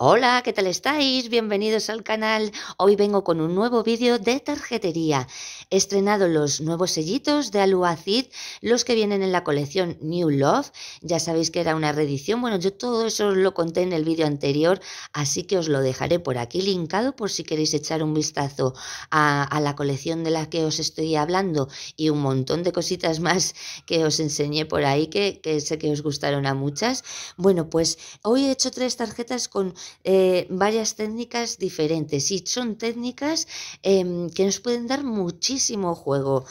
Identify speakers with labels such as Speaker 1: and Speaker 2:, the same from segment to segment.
Speaker 1: Hola, ¿qué tal estáis? Bienvenidos al canal. Hoy vengo con un nuevo vídeo de tarjetería. He estrenado los nuevos sellitos de Aluacid, los que vienen en la colección New Love. Ya sabéis que era una reedición. Bueno, yo todo eso os lo conté en el vídeo anterior, así que os lo dejaré por aquí linkado por si queréis echar un vistazo a, la colección de la que os estoy hablando y un montón de cositas más que os enseñé por ahí que sé que os gustaron a muchas. Bueno, pues hoy he hecho tres tarjetas con eh, varias técnicas diferentes y son técnicas em, que nos pueden dar muchísimo juego.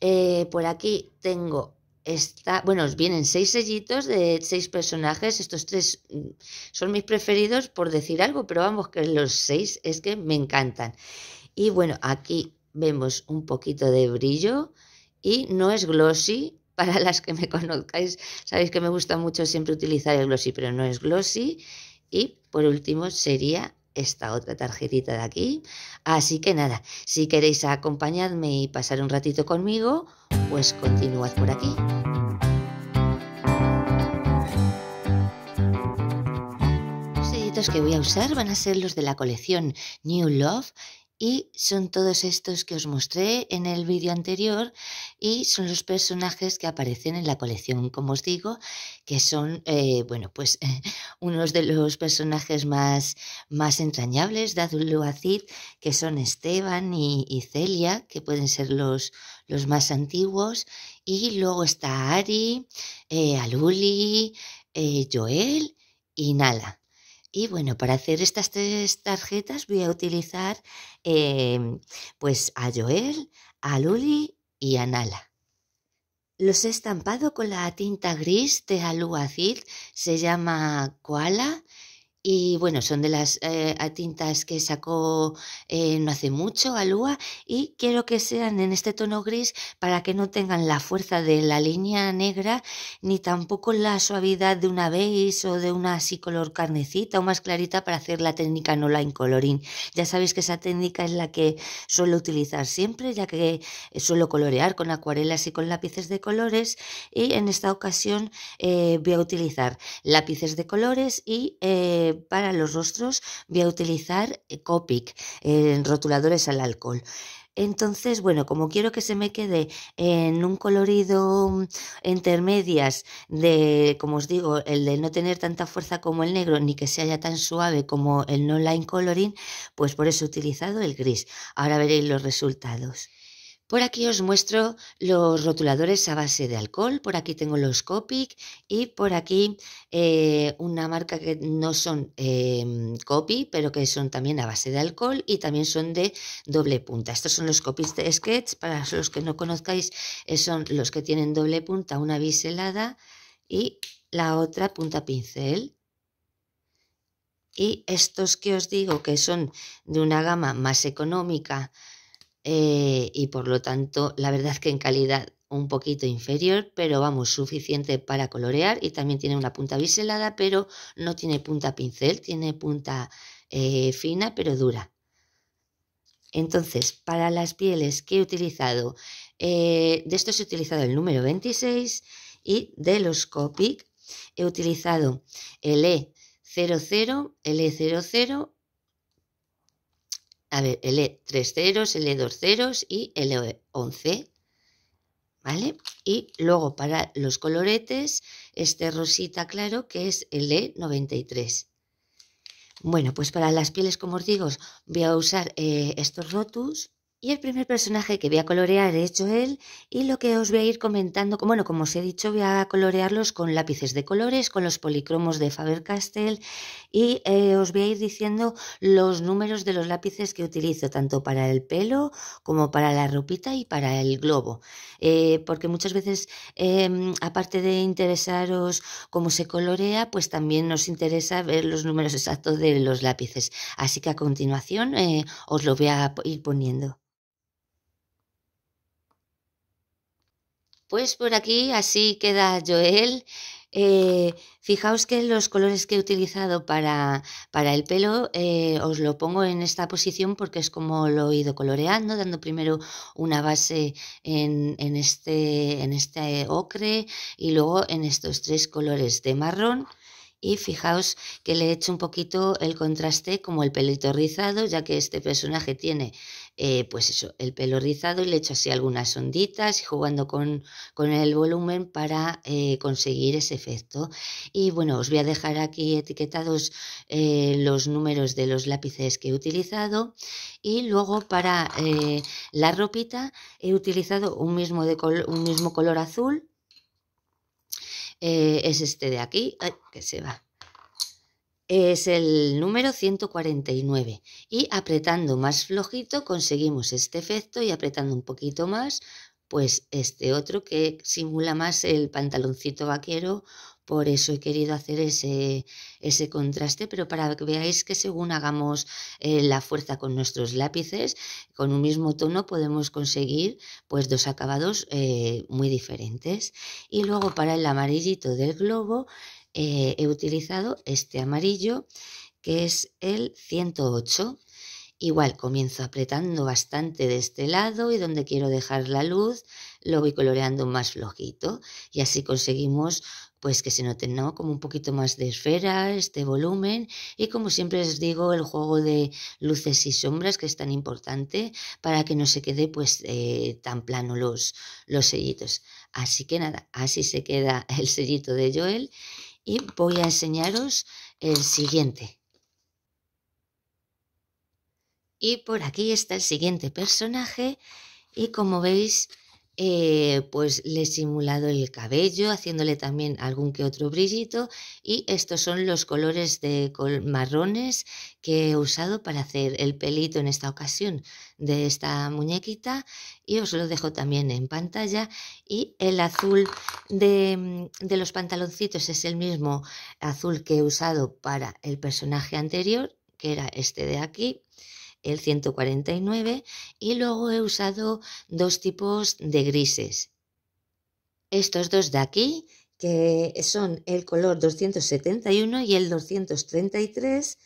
Speaker 1: Eh, por aquí tengo esta, bueno, os vienen seis sellitos de seis personajes. Estos tres mm, son mis preferidos por decir algo, pero vamos, que los seis es que me encantan. Y bueno, aquí vemos un poquito de brillo y no es glossy. Para las que me conozcáis, sabéis que me gusta mucho siempre utilizar el glossy, pero no es glossy. Y por último sería esta otra tarjetita de aquí. Así que nada, si queréis acompañarme y pasar un ratito conmigo, pues continuad por aquí. Los que voy a usar van a ser los de la colección New Love y son todos estos que os mostré en el vídeo anterior y son los personajes que aparecen en la colección, como os digo, que son, eh, bueno, pues unos de los personajes más, más entrañables de Adulacid, que son Esteban y, Celia, que pueden ser los, los más antiguos, y luego está Ari, eh, Aluli, eh, Joel y Nala. Y bueno, para hacer estas tres tarjetas voy a utilizar em, pues a Joel, a Luli y a Nala. Los he estampado con la tinta gris de Aluacid, se llama Koala y bueno, son de las eh, tintas que sacó eh, no hace mucho Alúa y quiero que sean en este tono gris para que no tengan la fuerza de la línea negra ni tampoco la suavidad de una beige o de una así color carnecita o más clarita para hacer la técnica no line coloring. Ya sabéis que esa técnica es la que suelo utilizar siempre ya que eh, suelo colorear con acuarelas y con lápices de colores y en esta ocasión voy a utilizar lápices de colores y para los rostros voy a utilizar eh, Copic, en rotuladores al alcohol. Entonces, bueno, como quiero que se me quede en un colorido mm, intermedias de, como os digo, el de no tener tanta fuerza como el negro, ni que sea ya tan suave como el no line coloring, pues por eso he utilizado el gris. Ahora veréis los resultados. Por aquí os muestro los rotuladores a base de alcohol, por aquí tengo los Copic y por aquí eh, una marca que no son eh, em, copy, pero que son también a base de alcohol y también son de doble punta. Estos son los copies de Sketch, para los que no conozcáis, eh, son los que tienen doble punta, una biselada y la otra punta pincel. Y estos que os digo que son de una gama más económica, eh, y por lo tanto la verdad que en calidad un poquito inferior, pero vamos, suficiente para colorear y también tiene una punta biselada, pero no tiene punta pincel, tiene punta eh, fina pero dura. Entonces, para las pieles que he utilizado, eh, de estos he utilizado el número 26 y de los Copic he utilizado el E00, el E00 a ver, L3 e ceros, L2 e ceros y L11. E ¿Vale? Y luego para los coloretes, este rosita claro que es e 93 Bueno, pues para las pieles, como os digo, voy a usar eh, estos rotus y el primer personaje que voy a colorear he hecho él y lo que os voy a ir comentando, bueno, como os he dicho, voy a colorearlos con lápices de colores, con los policromos de Faber-Castell y eh, os voy a ir diciendo los números de los lápices que utilizo, tanto para el pelo como para la ropita y para el globo. Eh, porque muchas veces, em, aparte de interesaros cómo se colorea, pues también nos interesa ver los números exactos de los lápices. Así que a continuación eh, os lo voy a ir poniendo. Pues por aquí así queda Joel. Eh, fijaos que los colores que he utilizado para, el pelo eh, os lo pongo en esta posición porque es como lo he ido coloreando, dando primero una base en, este, en este ocre y luego en estos tres colores de marrón y fijaos que le he hecho un poquito el contraste como el pelito rizado, ya que este personaje tiene eh, pues eso, el pelo rizado y le hecho así algunas onditas y jugando con, el volumen para eh, conseguir ese efecto. Y bueno, os voy a dejar aquí etiquetados eh, los números de los lápices que he utilizado y luego para la ropita he utilizado un mismo, de un mismo color azul. es este de aquí, que se va es el número 149 y apretando más flojito conseguimos este efecto y apretando un poquito más pues este otro que simula más el pantaloncito vaquero por eso he querido hacer ese, ese contraste, pero para que veáis que según hagamos eh, la fuerza con nuestros lápices, con un mismo tono podemos conseguir pues dos acabados eh, muy diferentes. Y luego para el amarillito del globo eh, he utilizado este amarillo que es el 108. Igual comienzo apretando bastante de este lado y donde quiero dejar la luz lo voy coloreando más flojito y así conseguimos pues que se note como un poquito más de esfera, este volumen y como siempre os digo el juego de luces y sombras que es tan importante para que no se quede pues eh, tan plano los, los sellitos. Así que nada, así se queda el sellito de Joel y voy a enseñaros el siguiente. Y por aquí está el siguiente personaje y como veis eh, pues le he simulado el cabello, haciéndole también algún que otro brillito y estos son los colores de marrones que he usado para hacer el pelito en esta ocasión de esta muñequita y os lo dejo también en pantalla y el azul de mm, los pantaloncitos es el mismo azul que he usado para el personaje anterior que era este de aquí el 149 y luego he usado dos tipos de grises. Estos dos de aquí, que son el color 271 y el 233,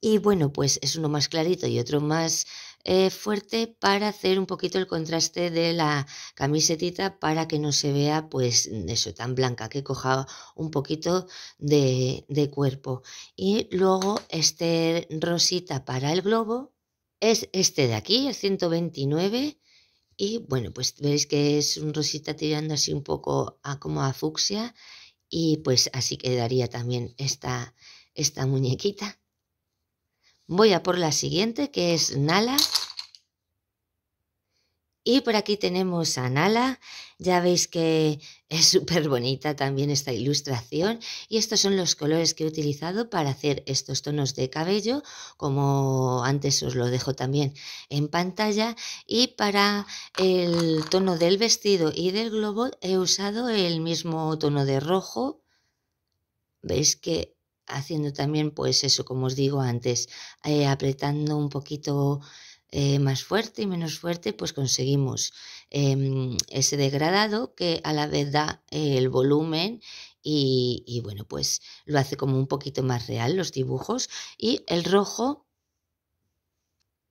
Speaker 1: y bueno, pues es uno más clarito y otro más eh, fuerte para hacer un poquito el contraste de la camisetita para que no se vea pues mm, eso tan blanca que coja un poquito de, de cuerpo y luego este rosita para el globo es este de aquí, el 129. Y bueno, pues veis que es un rosita tirando así un poco a, como a fucsia. Y pues así quedaría también esta, esta muñequita. Voy a por la siguiente, que es Nala. Y por aquí tenemos a Nala, ya veis que es súper bonita también esta ilustración y estos son los colores que he utilizado para hacer estos tonos de cabello, como antes os lo dejo también en pantalla y para el tono del vestido y del globo he usado el mismo tono de rojo, veis que haciendo también pues eso como os digo antes, eh, apretando un poquito eh, más fuerte y menos fuerte, pues conseguimos em, ese degradado que a la vez da eh, el volumen y, y, bueno, pues lo hace como un poquito más real los dibujos. Y el rojo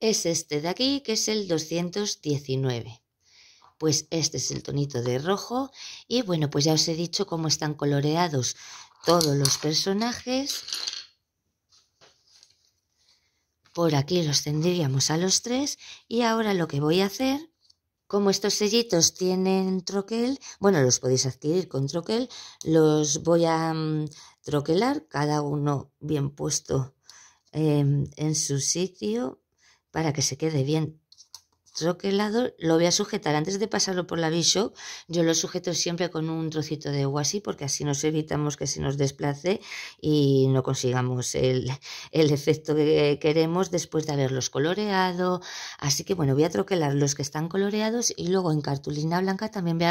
Speaker 1: es este de aquí, que es el 219. Pues este es el tonito de rojo y bueno, pues ya os he dicho cómo están coloreados todos los personajes por aquí los tendríamos a los tres y ahora lo que voy a hacer, como estos sellitos tienen troquel, bueno, los podéis adquirir con troquel, los voy a mm, troquelar, cada uno bien puesto em, en su sitio para que se quede bien troquelado lo voy a sujetar antes de pasarlo por la bishop yo lo sujeto siempre con un trocito de agua así porque así nos evitamos que se nos desplace y no consigamos el, efecto que queremos después de haberlos coloreado así que bueno voy a troquelar los que están coloreados y luego en cartulina blanca también voy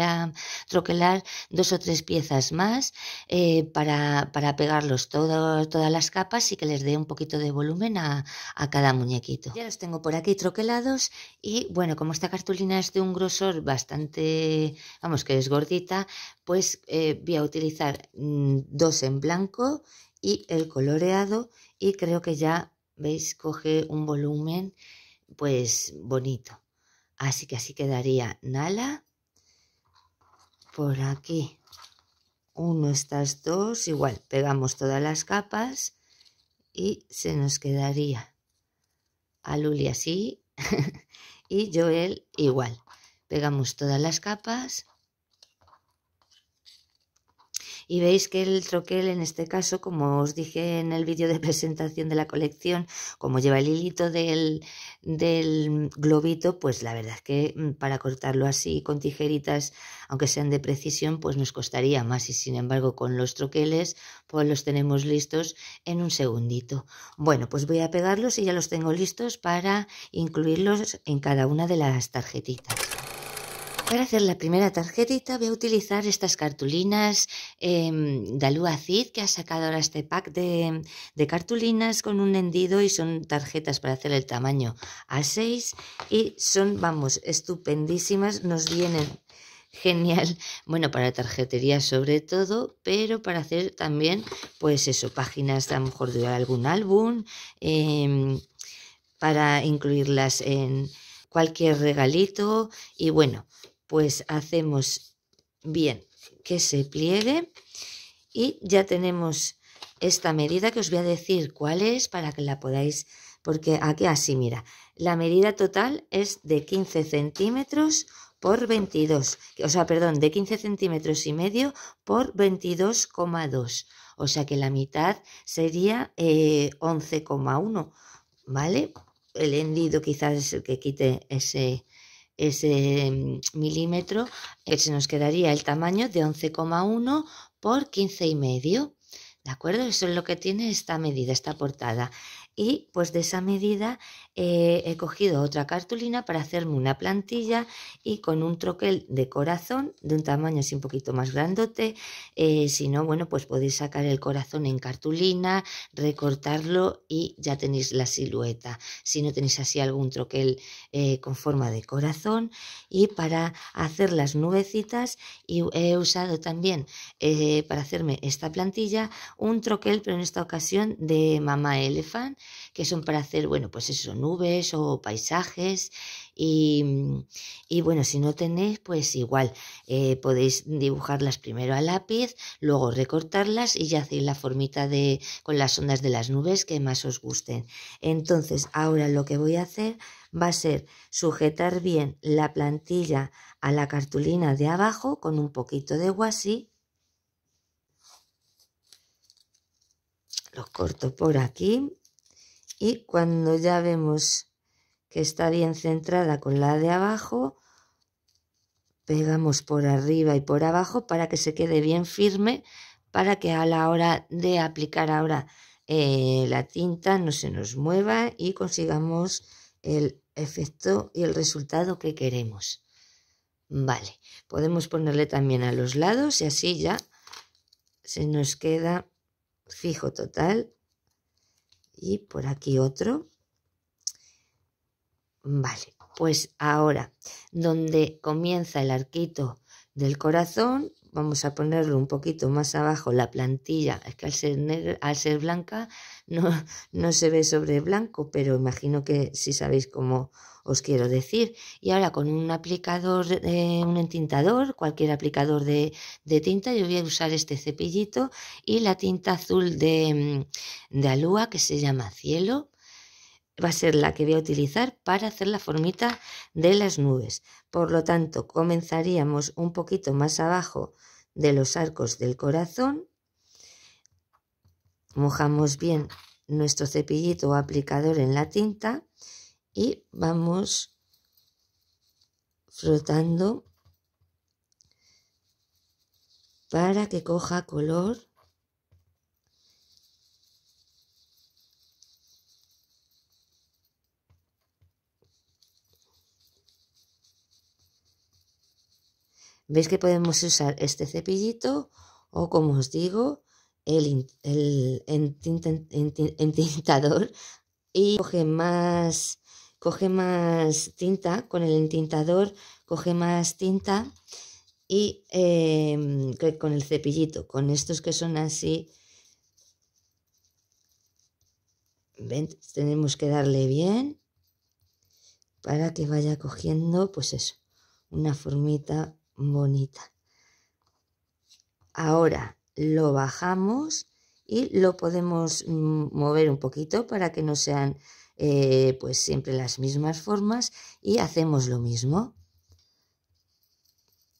Speaker 1: a, troquelar dos o tres piezas más eh, para, pegarlos todo, todas las capas y que les dé un poquito de volumen a, a cada muñequito ya los tengo por aquí troquelados y bueno, como esta cartulina es de un grosor bastante, vamos, que es gordita, pues eh, voy a utilizar mm, dos en blanco y el coloreado y creo que ya, veis, coge un volumen pues bonito. Así que así quedaría Nala. Por aquí. Uno, estas dos. Igual, pegamos todas las capas. Y se nos quedaría a Luli así. y Joel igual. Pegamos todas las capas y veis que el troquel en este caso, como os dije en el vídeo de presentación de la colección, como lleva el hilito del, globito, pues la verdad es que mm, para cortarlo así con tijeritas, aunque sean de precisión, pues nos costaría más y sin embargo con los troqueles pues los tenemos listos en un segundito. Bueno, pues voy a pegarlos y ya los tengo listos para incluirlos en cada una de las tarjetitas. Para hacer la primera tarjetita voy a utilizar estas cartulinas eh, de Alúa Cid que ha sacado ahora este pack de, cartulinas con un hendido y son tarjetas para hacer el tamaño A6 y son, vamos, estupendísimas, nos vienen genial, bueno, para tarjetería sobre todo, pero para hacer también, pues eso, páginas a lo mejor de algún álbum, em, para incluirlas en cualquier regalito y bueno, pues hacemos bien que se pliegue y ya tenemos esta medida que os voy a decir cuál es para que la podáis, porque aquí así mira, la medida total es de 15 centímetros por 22, o sea, perdón, de 15 centímetros y medio por 22,2, o sea que la mitad sería 11,1, eh, ¿vale? El hendido quizás es el que quite ese, ese mm, milímetro, eh, se nos quedaría el tamaño de 11,1 por y medio, ¿De acuerdo? Eso es lo que tiene esta medida, esta portada. Y pues de esa medida he cogido otra cartulina para hacerme una plantilla y con un troquel de corazón de un tamaño así un poquito más grandote, eh, si no, bueno, pues podéis sacar el corazón en cartulina, recortarlo y ya tenéis la silueta. Si no tenéis así algún troquel eh, con forma de corazón y para hacer las nubecitas he usado también eh, para hacerme esta plantilla un troquel, pero en esta ocasión de mamá elefante que son para hacer, bueno, pues eso, nubes o paisajes. Y, bueno, si no tenéis, pues igual eh, podéis dibujarlas primero a lápiz, luego recortarlas y ya hacéis la formita de, con las ondas de las nubes que más os gusten. Entonces, ahora lo que voy a hacer va a ser sujetar bien la plantilla a la cartulina de abajo con un poquito de guasí Lo corto por aquí y cuando ya vemos que está bien centrada con la de abajo, pegamos por arriba y por abajo para que se quede bien firme, para que a la hora de aplicar ahora eh, la tinta no se nos mueva y consigamos el efecto y el resultado que queremos. Vale, podemos ponerle también a los lados y así ya se nos queda fijo total y por aquí otro. Vale, pues ahora, donde comienza el arquito del corazón, vamos a ponerlo un poquito más abajo, la plantilla, es que al ser, al ser blanca no, se ve sobre blanco, pero imagino que si sabéis cómo os quiero decir. Y ahora con un aplicador, eh, un entintador, cualquier aplicador de, tinta, yo voy a usar este cepillito y la tinta azul de, mm, de alúa que se llama cielo va a ser la que voy a utilizar para hacer la formita de las nubes. Por lo tanto, comenzaríamos un poquito más abajo de los arcos del corazón. Mojamos bien nuestro cepillito o aplicador en la tinta y vamos frotando para que coja color Veis que podemos usar este cepillito o, como os digo, el, el entintador y coge más, coge más tinta, con el entintador coge más tinta y em, con el cepillito, con estos que son así, tenemos que darle bien para que vaya cogiendo, pues eso, una formita bonita. Ahora lo bajamos y lo podemos mover un poquito para que no sean eh, pues siempre las mismas formas y hacemos lo mismo.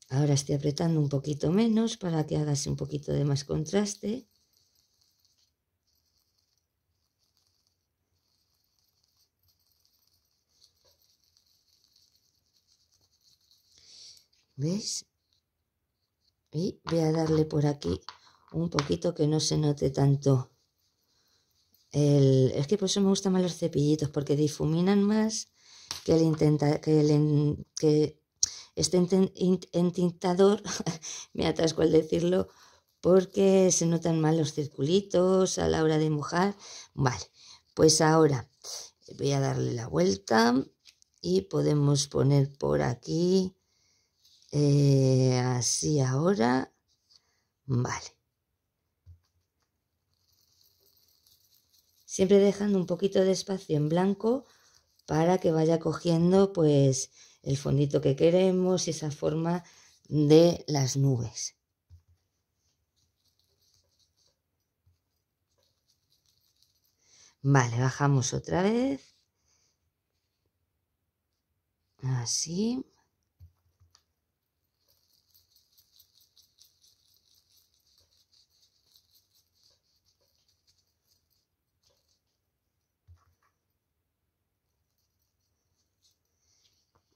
Speaker 1: Ahora estoy apretando un poquito menos para que hagas un poquito de más contraste. ¿Veis? Y voy a darle por aquí un poquito que no se note tanto. El, es que por eso me gustan más los cepillitos, porque difuminan más que el, intenta, que, el, que este entintador, me atasco al decirlo, porque se notan mal los circulitos a la hora de mojar. Vale, pues ahora voy a darle la vuelta y podemos poner por aquí eh, así ahora. Vale. Siempre dejando un poquito de espacio en blanco para que vaya cogiendo pues el fondito que queremos y esa forma de las nubes. Vale, bajamos otra vez. Así.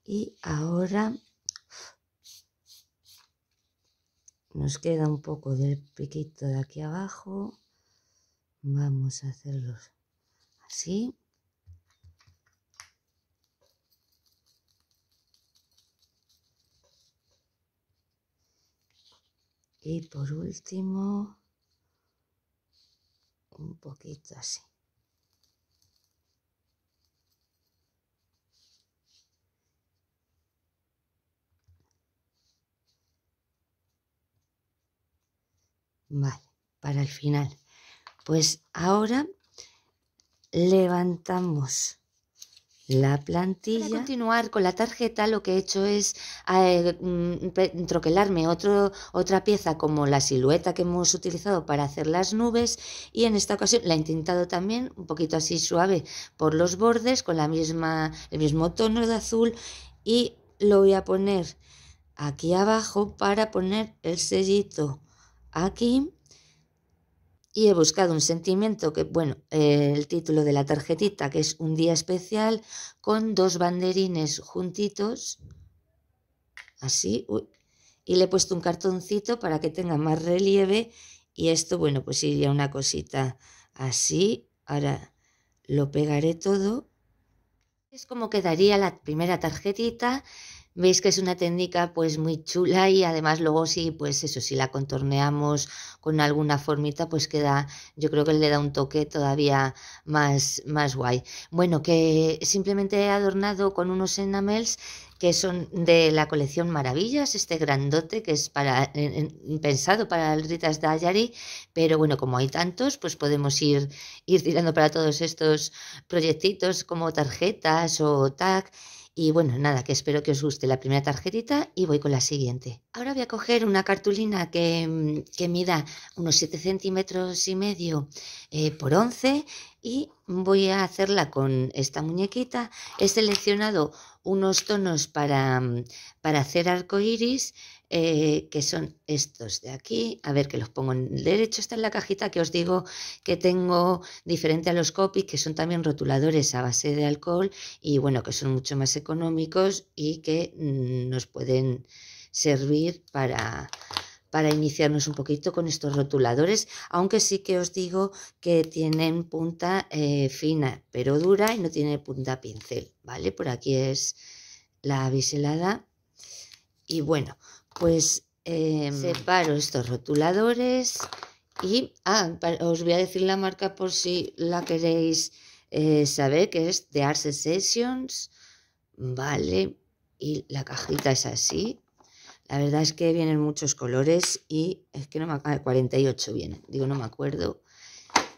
Speaker 1: Y ahora nos queda un poco del piquito de aquí abajo. Vamos a hacerlos así. Y por último, un poquito así. Vale, para el final. Pues ahora levantamos la plantilla. Para continuar con la tarjeta, lo que he hecho es eh, mm, troquelarme otro, otra pieza como la silueta que hemos utilizado para hacer las nubes y en esta ocasión la he intentado también un poquito así suave por los bordes con la misma, el mismo tono de azul y lo voy a poner aquí abajo para poner el sellito aquí y he buscado un sentimiento que, bueno, eh, el título de la tarjetita, que es un día especial, con dos banderines juntitos, así, y le he puesto un cartoncito para que tenga más relieve y esto, bueno, pues iría una cosita así, ahora lo pegaré todo. Es como quedaría la primera tarjetita Veis que es una técnica pues muy chula y además luego sí, pues eso, si la contorneamos con alguna formita, pues queda, yo creo que le da un toque todavía más, más guay. Bueno, que simplemente he adornado con unos enamels que son de la colección Maravillas, este grandote que es para, pensado para el Ritas Dayari, pero bueno, como hay tantos, pues podemos ir, ir tirando para todos estos proyectitos como tarjetas o tag. Y bueno, nada, que espero que os guste la primera tarjetita y voy con la siguiente. Ahora voy a coger una cartulina que, mm, mida unos 7 centímetros y medio eh, por 11 y voy a hacerla con esta muñequita. He seleccionado unos tonos para, mm, para hacer arco iris eh, que son estos de aquí. A ver, que los pongo en derecho. Está en la cajita que os digo que tengo diferente a los copies, que son también rotuladores a base de alcohol y bueno, que son mucho más económicos y que mm, nos pueden servir para para iniciarnos un poquito con estos rotuladores, aunque sí que os digo que tienen punta eh, fina pero dura y no tiene punta pincel, ¿vale? Por aquí es la biselada y bueno, pues em, separo estos rotuladores y ah, os voy a decir la marca por si la queréis eh, saber, que es de Arce Sessions, vale, y la cajita es así. La verdad es que vienen muchos colores y es que no me acuerdo, ah, 48 vienen, digo, no me acuerdo.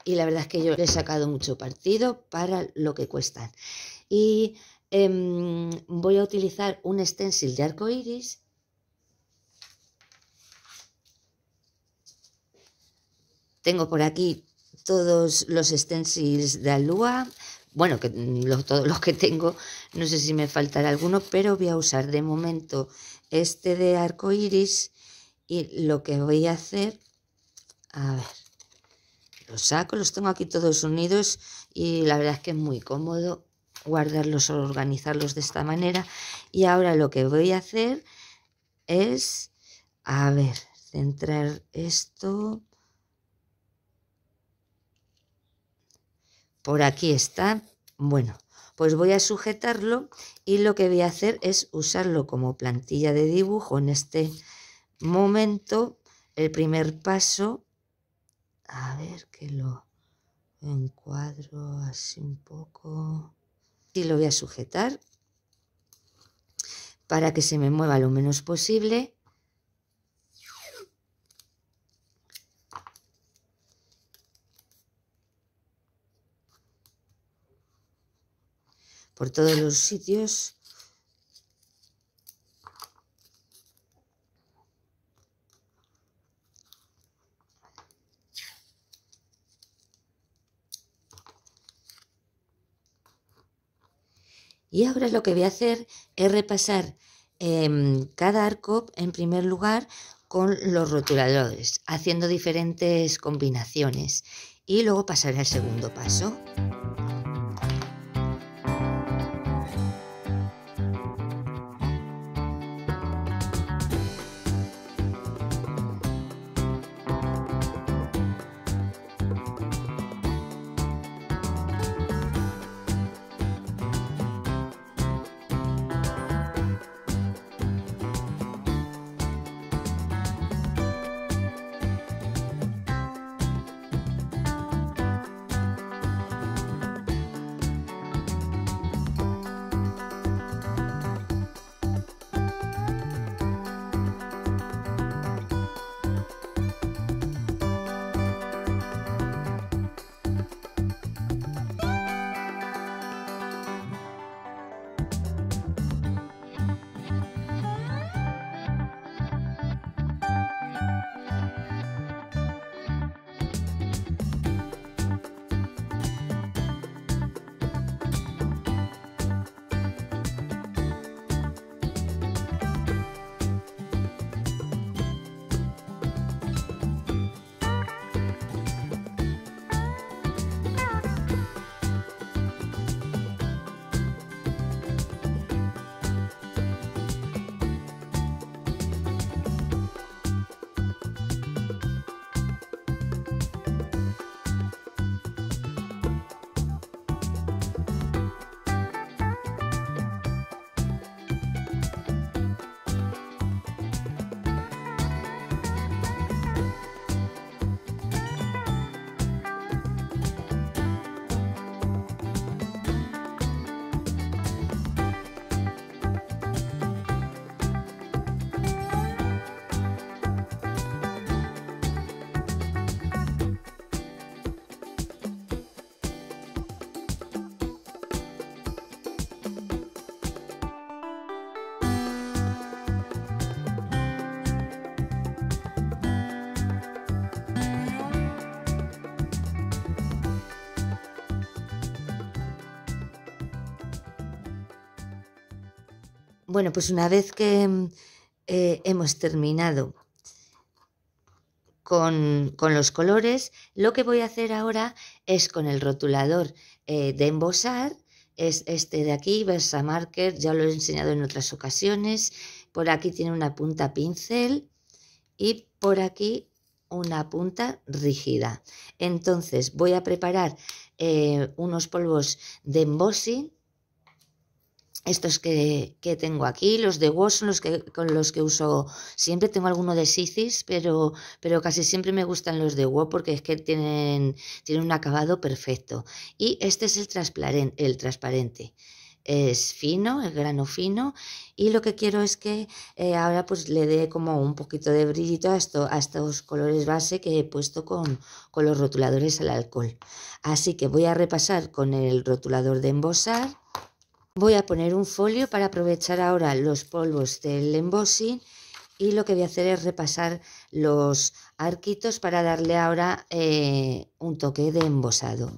Speaker 1: Y la verdad es que yo he sacado mucho partido para lo que cuestan. Y em, voy a utilizar un stencil de arco iris Tengo por aquí todos los stencils de Alúa. Bueno, que mm, todos los que tengo, no sé si me faltará alguno, pero voy a usar de momento este de arco iris y lo que voy a hacer, a ver, los saco, los tengo aquí todos unidos y la verdad es que es muy cómodo guardarlos o organizarlos de esta manera. Y ahora lo que voy a hacer es, a ver, centrar esto, Por aquí está. Bueno, pues voy a sujetarlo y lo que voy a hacer es usarlo como plantilla de dibujo en este momento. El primer paso, a ver que lo encuadro así un poco. Y lo voy a sujetar para que se me mueva lo menos posible por todos los sitios. Y ahora lo que voy a hacer es repasar em, cada arco en primer lugar con los rotuladores, haciendo diferentes combinaciones. Y luego pasaré al segundo paso. Bueno, pues una vez que eh, hemos terminado con, los colores, lo que voy a hacer ahora es con el rotulador eh, de embosar, es este de aquí, Versa ya lo he enseñado en otras ocasiones, por aquí tiene una punta pincel y por aquí una punta rígida. Entonces voy a preparar eh, unos polvos de embossing estos que, que, tengo aquí, los de WOS son los que, con los que uso siempre, tengo alguno de Sisis, pero, casi siempre me gustan los de WO porque es que tienen, un acabado perfecto. Y este es el transparente, el transparente. Es fino, el grano fino, y lo que quiero es que eh, ahora pues le dé como un poquito de brillito a, esto, estos colores base que he puesto con, con los rotuladores al alcohol. Así que voy a repasar con el rotulador de embosar Voy a poner un folio para aprovechar ahora los polvos del embossing y lo que voy a hacer es repasar los arquitos para darle ahora eh, un toque de embosado.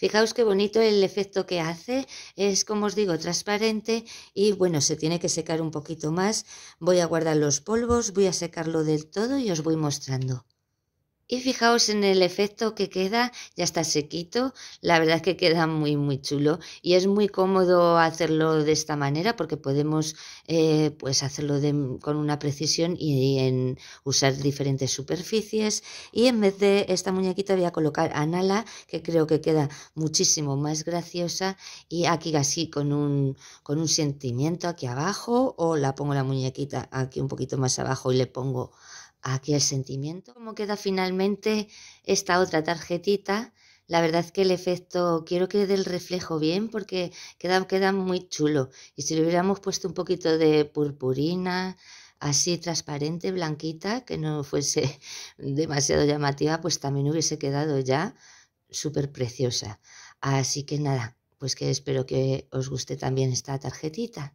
Speaker 1: Fijaos qué bonito el efecto que hace, es como os digo transparente y bueno, se tiene que secar un poquito más. Voy a guardar los polvos, voy a secarlo del todo y os voy mostrando. Y fijaos en el efecto que queda, ya está sequito, la verdad es que queda muy muy chulo y es muy cómodo hacerlo de esta manera porque podemos eh, pues hacerlo con una precisión y, en usar diferentes superficies y en vez de esta muñequita voy a colocar anala, que creo que queda muchísimo más graciosa y aquí así con un, con un sentimiento aquí abajo o la pongo la muñequita aquí un poquito más abajo y le pongo aquí el sentimiento. ¿Cómo queda finalmente esta otra tarjetita? La verdad es que el efecto, quiero que dé el reflejo bien porque queda, queda muy chulo. Y si le hubiéramos puesto un poquito de purpurina, así transparente, blanquita, que no fuese demasiado llamativa, pues también hubiese quedado ya súper preciosa. Así que nada, pues que espero que os guste también esta tarjetita.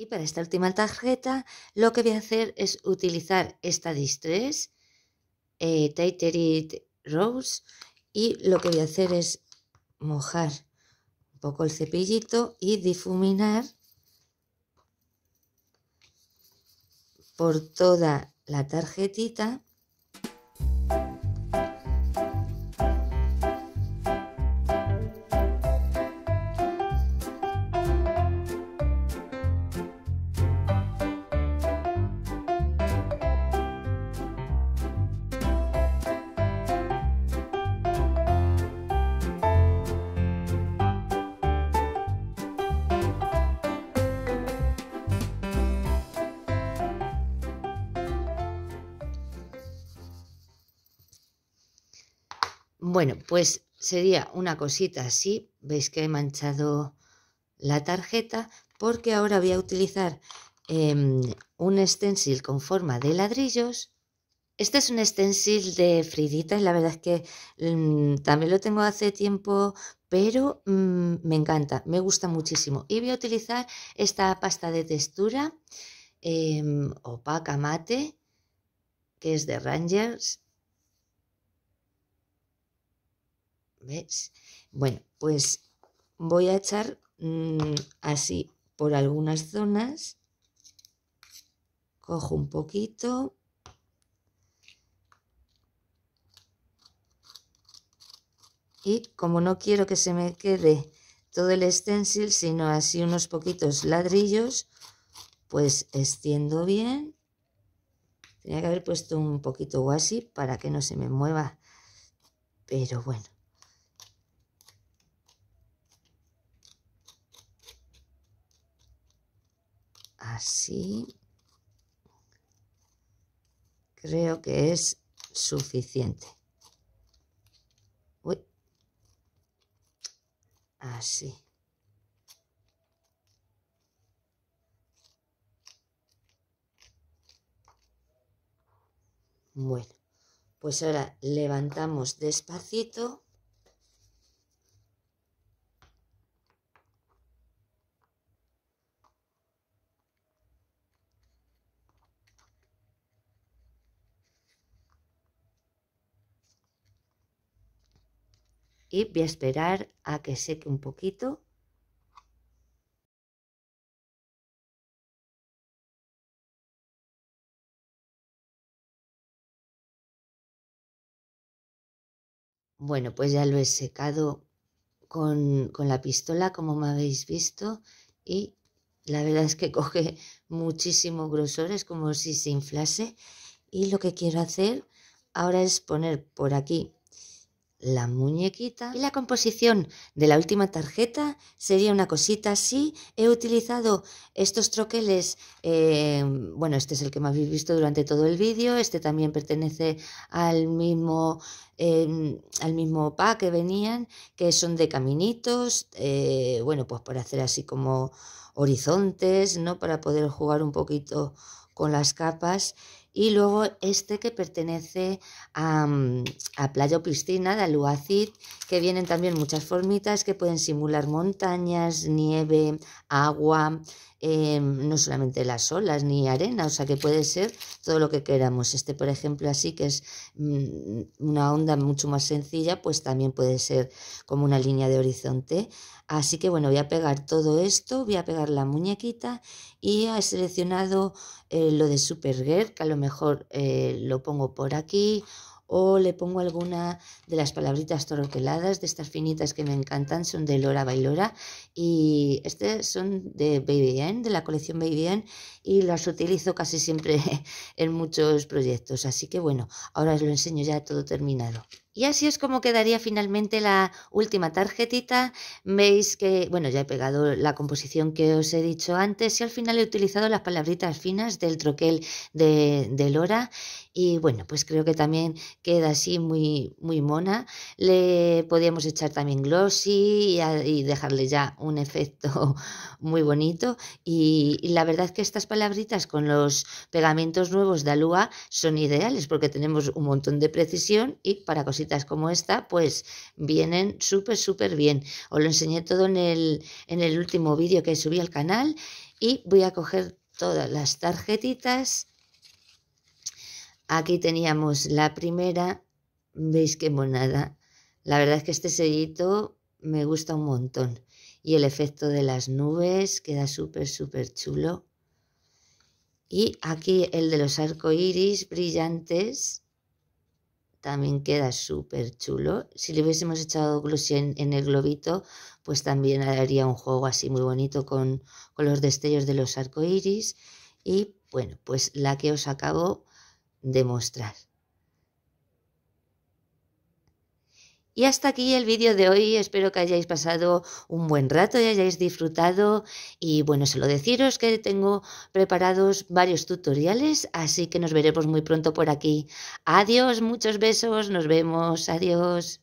Speaker 1: Y para esta última tarjeta lo que voy a hacer es utilizar esta distress, eh, Rose, y lo que voy a hacer es mojar un poco el cepillito y difuminar por toda la tarjetita Bueno, pues sería una cosita así. Veis que he manchado la tarjeta porque ahora voy a utilizar em, un stencil con forma de ladrillos. Este es un stencil de Friditas, la verdad es que em, también lo tengo hace tiempo, pero mm, me encanta, me gusta muchísimo. Y voy a utilizar esta pasta de textura em, opaca mate, que es de Rangers, ¿Ves? Bueno, pues voy a echar mm, así por algunas zonas. Cojo un poquito. Y como no quiero que se me quede todo el stencil, sino así unos poquitos ladrillos, pues extiendo bien. Tenía que haber puesto un poquito o así para que no se me mueva. Pero bueno. Así. Creo que es suficiente. Uy. Así. Bueno, pues ahora levantamos despacito. y voy a esperar a que seque un poquito. Bueno, pues ya lo he secado con, la pistola, como me habéis visto, y la verdad es que coge muchísimo grosor, es como si se inflase. Y lo que quiero hacer ahora es poner por aquí la muñequita. Y la composición de la última tarjeta sería una cosita así. He utilizado estos troqueles, eh, bueno, este es el que me habéis visto durante todo el vídeo, este también pertenece al mismo, em, al mismo pack que venían, que son de caminitos, eh, bueno, pues para hacer así como horizontes, ¿no? Para poder jugar un poquito con las capas y luego este que pertenece a, mm, Playa o Piscina de Aluacid, que vienen también muchas formitas que pueden simular montañas, nieve, agua, Em, no solamente las olas ni arena, o sea que puede ser todo lo que queramos. Este, por ejemplo, así que es mm, una onda mucho más sencilla, pues también puede ser como una línea de horizonte. Así que bueno, voy a pegar todo esto, voy a pegar la muñequita y he seleccionado eh, lo de Supergirl, que a lo mejor eh, lo pongo por aquí o le pongo alguna de las palabritas toroqueladas, de estas finitas que me encantan, son de Lora Bailora y estas son de Baby de la colección Baby y las utilizo casi siempre en muchos proyectos, así que bueno, ahora os lo enseño ya todo terminado. Y así es como quedaría finalmente la última tarjetita. Veis que, bueno, ya he pegado la composición que os he dicho antes y al final he utilizado las palabritas finas del troquel de, Lora. Y bueno, pues creo que también queda así muy, muy mona. Le podíamos echar también glossy y, dejarle ya un efecto muy bonito. Y, la verdad es que estas palabritas con los pegamentos nuevos de Alúa son ideales porque tenemos un montón de precisión y para cositas como esta, pues vienen súper, súper bien. Os lo enseñé todo en el, en el último vídeo que subí al canal y voy a coger todas las tarjetitas. Aquí teníamos la primera, veis qué monada. La verdad es que este sellito me gusta un montón. Y el efecto de las nubes queda súper, súper chulo. Y aquí el de los arcoíris brillantes también queda súper chulo. Si le hubiésemos echado glossy en, el globito, pues también haría un juego así muy bonito con, con los destellos de los arcoíris. Y bueno, pues la que os acabo de mostrar. Y hasta aquí el vídeo de hoy. Espero que hayáis pasado un buen rato y hayáis disfrutado. Y bueno, solo deciros que tengo preparados varios tutoriales, así que nos veremos muy pronto por aquí. Adiós, muchos besos, nos vemos, adiós.